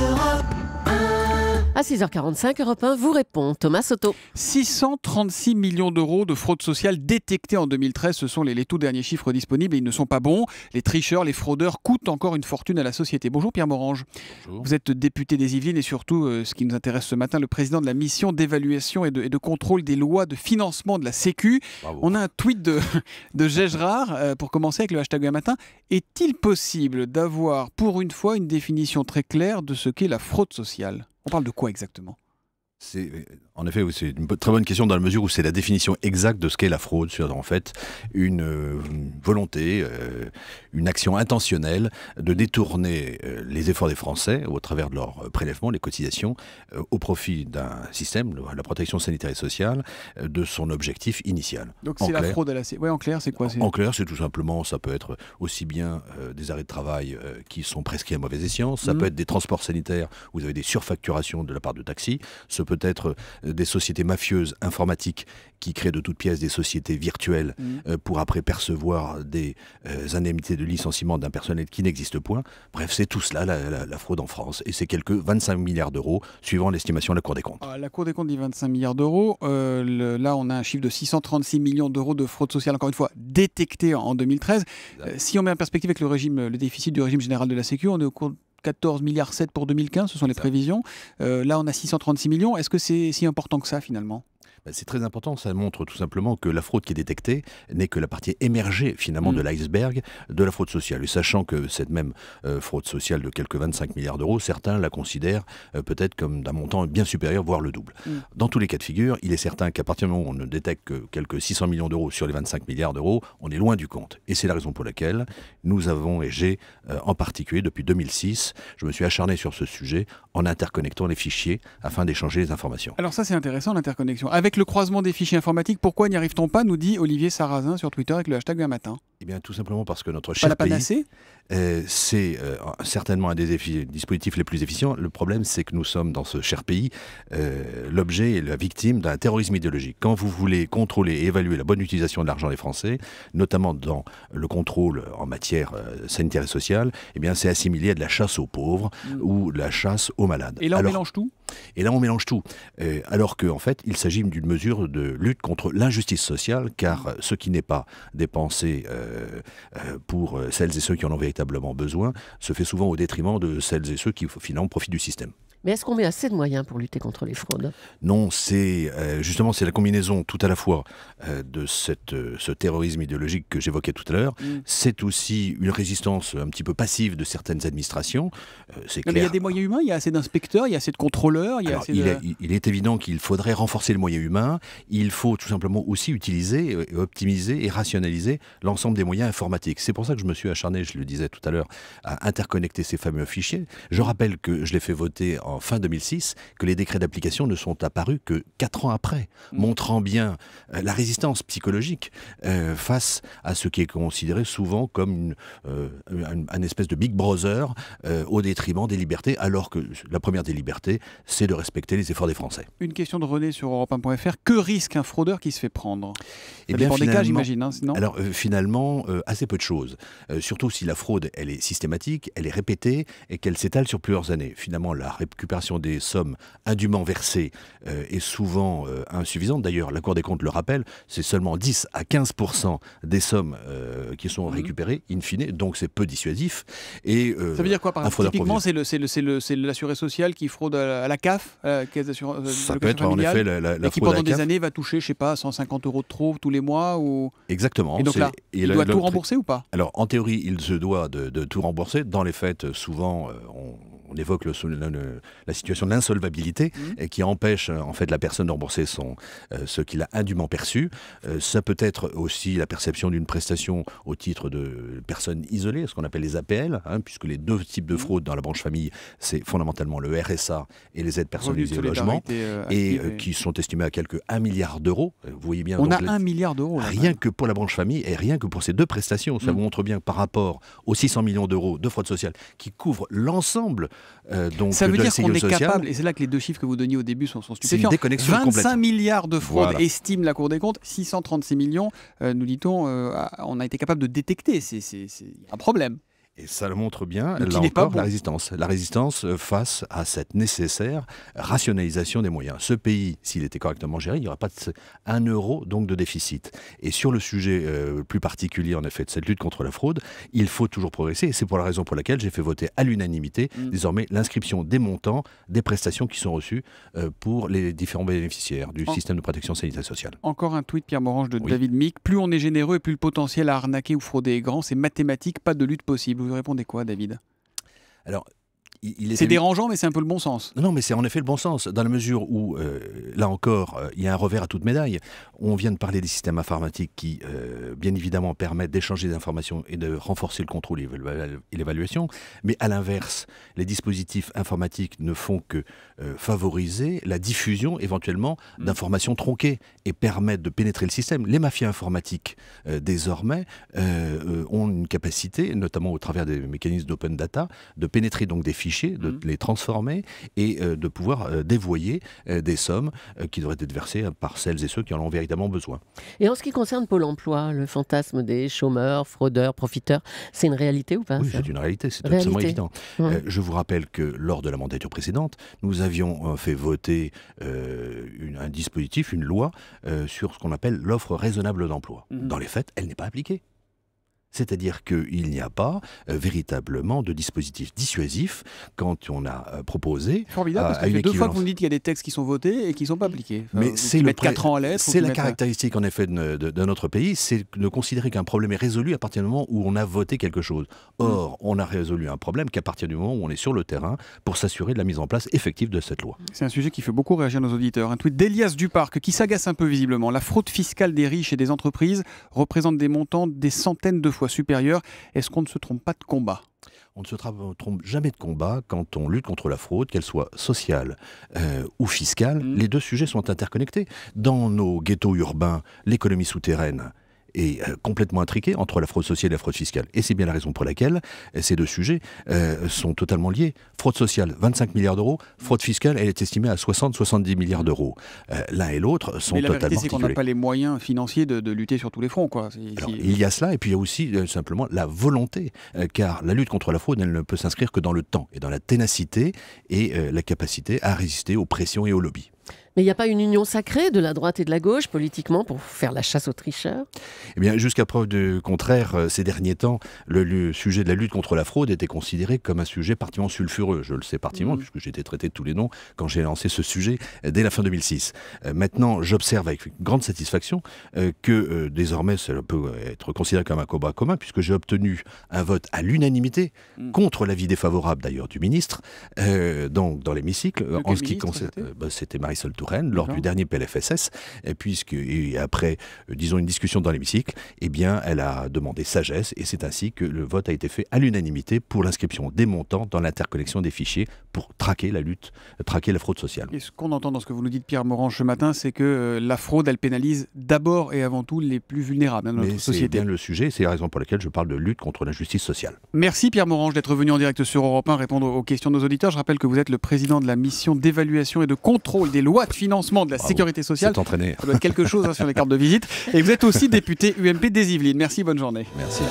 Europe. À 6h45, Europe 1 vous répond Thomas Soto. 636 millions d'euros de fraude sociale détectée en 2013, ce sont les, tout derniers chiffres disponibles et ils ne sont pas bons. Les tricheurs, les fraudeurs coûtent encore une fortune à la société. Bonjour Pierre Morange. Vous êtes député des Yvelines et surtout, euh, ce qui nous intéresse ce matin, le président de la mission d'évaluation et de, contrôle des lois de financement de la Sécu. On a un tweet de, de euh, pour commencer avec le hashtag un matin. Est-il possible d'avoir pour une fois une définition très claire de ce qu'est la fraude sociale on parle de quoi exactement en effet, c'est une très bonne question dans la mesure où c'est la définition exacte de ce qu'est la fraude, cest en fait une, euh, volonté, euh, une action intentionnelle de détourner euh, les efforts des Français au travers de leurs prélèvements, les cotisations, au profit d'un système, la protection sanitaire et sociale, de son objectif initial. Donc c'est la fraude à la... Ouais, en clair, c'est quoi En, clair, c'est tout simplement, ça peut être aussi bien des arrêts de travail qui sont prescrits à mauvaise escient, ça mmh. peut être des transports sanitaires, où vous avez des surfacturations de la part de taxis, peut-être euh, des sociétés mafieuses informatiques qui créent de toutes pièces des sociétés virtuelles mm. euh, pour après percevoir des euh, indemnités de licenciement d'un personnel qui n'existe point. Bref, c'est tout cela la, fraude en France et c'est quelques 25 milliards d'euros suivant l'estimation de la Cour des comptes. Ah, la Cour des comptes dit 25 milliards d'euros. là, on a un chiffre de 636 millions d'euros de fraude sociale, encore une fois, détectée en 2013. si on met en perspective avec le, régime, le déficit du régime général de la Sécurité, on est au cours 14 milliards 7 pour 2015, ce sont les prévisions. Euh, là, on a 636 millions. Est-ce que c'est si important que ça finalement bah, c'est très important, ça montre tout simplement que la fraude qui est détectée n'est que la partie émergée finalement de mm. l'iceberg de la fraude sociale. Et sachant que cette même euh, fraude sociale de quelques 25 milliards d'euros, certains la considèrent euh, peut-être comme d'un montant bien supérieur, voire le double. Mm. Dans tous les cas de figure, il est certain qu'à partir du moment où on ne détecte que quelques 600 millions d'euros sur les 25 milliards d'euros, on est loin du compte. Et c'est la raison pour laquelle nous avons, et j'ai euh, en particulier depuis 2006, je me suis acharné sur ce sujet en interconnectant les fichiers afin d'échanger les informations. Alors ça c'est intéressant l'interconnexion. Avec avec le croisement des fichiers informatiques, pourquoi n'y arrive-t-on pas nous dit Olivier Sarrazin sur Twitter avec le hashtag d'un matin. Eh bien, tout simplement parce que notre cher pays, euh, c'est euh, certainement un des dispositifs les plus efficients. Le problème, c'est que nous sommes dans ce cher pays euh, l'objet et la victime d'un terrorisme idéologique. Quand vous voulez contrôler et évaluer la bonne utilisation de l'argent des Français, notamment dans le contrôle en matière sanitaire et sociale, eh bien, c'est assimilé à de la chasse aux pauvres mm. ou de la chasse aux malades. Et là, on mélange tout et là, on mélange tout. Euh, alors qu'en fait, il s'agit d'une mesure de lutte contre l'injustice sociale, car ce qui n'est pas dépensé euh, euh, pour celles et ceux qui en ont véritablement besoin se fait souvent au détriment de celles et ceux qui, finalement, profitent du système. Mais est-ce qu'on met assez de moyens pour lutter contre les fraudes Non, c'est justement c'est la combinaison tout à la fois de cette, ce terrorisme idéologique que j'évoquais tout à l'heure. Mm. C'est aussi une résistance un petit peu passive de certaines administrations. c'est Mais il y a des moyens humains, il y a assez d'inspecteurs, il y a assez de contrôleurs il, est, évident qu'il faudrait renforcer le moyen humain. Il faut tout simplement aussi utiliser, euh, optimiser et rationaliser l'ensemble des moyens informatiques. C'est pour ça que je me suis acharné, je le disais tout à l'heure, à interconnecter ces fameux fichiers. Je rappelle que je l'ai fait voter en fin 2006, que les décrets d'application ne sont apparus que quatre ans après, mm. montrant bien euh, la résistance psychologique euh, face à ce qui est considéré souvent comme une, espèce de big brother au détriment des libertés, alors que la première des libertés, c'est de respecter les efforts des Français. Une question de René sur Europe 1.fr. Que risque un fraudeur qui se fait prendre et eh bien, des cas, j'imagine. Hein, alors, euh, finalement, euh, assez peu de choses. Euh, surtout si la fraude, elle est systématique, elle est répétée et qu'elle s'étale sur plusieurs années. Finalement, la récupération des sommes indûment versées est souvent insuffisante. D'ailleurs, la Cour des comptes le rappelle, c'est seulement 10 à 15 des sommes qui sont mhm. récupérées, in fine, donc c'est peu dissuasif. Et, Ça veut dire quoi, par exemple Typiquement, c'est l'assuré social qui fraude à la CAF, Caisse euh, euh, Ça peut en effet la, qui pendant des années va toucher, je sais pas, 150 euros de trop tous les mois ou... Exactement. Et donc là, il doit tout rembourser ou pas Alors en théorie, il se doit de, tout rembourser. Dans les faits, souvent, euh, on on évoque le, la situation de l'insolvabilité mmh. euh, qui empêche euh, en fait la personne de rembourser son, euh, ce qu'il a indûment perçu. ça peut être aussi la perception d'une prestation au titre de personnes isolées, ce qu'on appelle les APL, hein, puisque les deux types de mmh. fraudes dans la branche famille, c'est fondamentalement le RSA et les aides personnalisées au logement, et, qui sont estimées à quelques 1 milliard d'euros. Vous voyez bien. On a 1 milliard d'euros. Rien que pour la branche famille et rien que pour ces deux prestations. Ça mmh. montre bien par rapport aux 600 millions d'euros de fraude sociale qui couvrent l'ensemble euh, donc ça veut dire qu'on est capable, et c'est là que les deux chiffres que vous donniez au début sont, sont stupéfiants. 25 milliards de fraudes estime la Cour des comptes, 636 millions, euh, nous dit-on, euh, on a été capable de détecter. C'est un problème. Et ça le montre bien, encore, la résistance. La résistance euh, face à cette nécessaire rationalisation des moyens. Ce pays, s'il était correctement géré, il n'y aurait pas un euro donc de déficit. Et sur le sujet euh, plus particulier, en effet, de cette lutte contre la fraude, il faut toujours progresser. Et c'est pour la raison pour laquelle j'ai fait voter à l'unanimité, mm. désormais, l'inscription des montants des prestations qui sont reçues euh, pour les différents bénéficiaires du système de protection sanitaire sociale. Encore un tweet, Pierre Morange, de David Mick. Plus on est généreux et plus le potentiel à arnaquer ou frauder est grand, c'est mathématique, pas de lutte possible vous répondez quoi, David Alors, c'est dérangeant, mais c'est un peu le bon sens. Non, mais c'est en effet le bon sens, dans la mesure où, euh, là encore, euh, il y a un revers à toute médaille. On vient de parler des systèmes informatiques qui, euh, bien évidemment, permettent d'échanger des informations et de renforcer le contrôle et l'évaluation. Mais à l'inverse, les dispositifs informatiques ne font que favoriser la diffusion, éventuellement, mmh. d'informations tronquées et permettent de pénétrer le système. Les mafias informatiques, désormais, ont une capacité, notamment au travers des mécanismes d'open data, de pénétrer donc des fiches de mm. les transformer et euh, de pouvoir euh, dévoyer euh, des sommes qui devraient être versées par celles et ceux qui en ont véritablement besoin. Et en ce qui concerne Pôle emploi, le fantasme des chômeurs, fraudeurs, profiteurs, c'est une réalité ou pas Oui, c'est une réalité, c'est absolument évident. je vous rappelle que lors de la mandature précédente, nous avions fait voter un dispositif, une loi sur ce qu'on appelle l'offre raisonnable d'emploi. Mm. Dans les faits, elle n'est pas appliquée. C'est-à-dire qu'il n'y a pas euh, véritablement de dispositif dissuasif quand on a euh, proposé. Formidable, parce euh, que deux fois que vous me dites qu'il y a des textes qui sont votés et qui ne sont pas appliqués. Mais c'est ans à C'est la caractéristique en effet de, notre pays, c'est de considérer qu'un problème est résolu à partir du moment où on a voté quelque chose. Mm. Or, on a résolu un problème qu'à partir du moment où on est sur le terrain pour s'assurer de la mise en place effective de cette loi. C'est un sujet qui fait beaucoup réagir nos auditeurs. Un tweet d'Elias Duparc qui s'agace un peu visiblement. La fraude fiscale des riches et des entreprises représente des montants des centaines de fois supérieure Est-ce qu'on ne se trompe pas de combat on ne se trompe jamais de combat quand on lutte contre la fraude, qu'elle soit sociale euh, ou fiscale. Mmh. Les deux sujets sont interconnectés. Dans nos ghettos urbains, l'économie souterraine, est euh, complètement intriqué entre la fraude sociale et la fraude fiscale. Et c'est bien la raison pour laquelle euh, ces deux sujets euh, sont totalement liés. Fraude sociale, 25 milliards d'euros. Fraude fiscale, elle est estimée à 60-70 milliards d'euros. L'un et l'autre sont Mais la c'est qu'on n'a pas les moyens financiers de, lutter sur tous les fronts. Quoi. il y a cela, et puis il y a aussi simplement la volonté, car la lutte contre la fraude, elle ne peut s'inscrire que dans le temps et dans la ténacité et la capacité à résister aux pressions et aux lobbies. Mais il n'y a pas une union sacrée de la droite et de la gauche politiquement pour faire la chasse aux tricheurs Eh bien, jusqu'à preuve du contraire, euh, ces derniers temps, le, sujet de la lutte contre la fraude était considéré comme un sujet particulièrement sulfureux. Je le sais particulièrement, mmh. puisque j'ai été traité de tous les noms quand j'ai lancé ce sujet euh, dès la fin 2006. Euh, maintenant, j'observe avec grande satisfaction que désormais, cela peut être considéré comme un combat commun, puisque j'ai obtenu un vote à l'unanimité, mmh. contre l'avis défavorable d'ailleurs du ministre, donc dans l'hémicycle, en ce qui concerne. C'était bah, Marisol lors du dernier PLFSS, et puisque et après, euh, disons, une discussion dans l'hémicycle, eh bien, elle a demandé sagesse, et c'est ainsi que le vote a été fait à l'unanimité pour l'inscription des montants dans l'interconnexion des fichiers pour traquer la lutte, traquer la fraude sociale. Et ce qu'on entend dans ce que vous nous dites, Pierre Morange, ce matin, c'est que euh, la fraude, elle pénalise d'abord et avant tout les plus vulnérables hein, dans notre société. C'est bien le sujet, c'est la raison pour laquelle je parle de lutte contre l'injustice sociale. Merci Pierre Morange d'être venu en direct sur Europe 1 répondre aux questions de nos auditeurs. Je rappelle que vous êtes le président de la mission d'évaluation et de contrôle des lois de financement de la sécurité sociale. C'est entraîné. Ça doit être quelque chose hein, sur les cartes de visite. Et vous êtes aussi député UMP des Yvelines. Merci, bonne journée. Merci.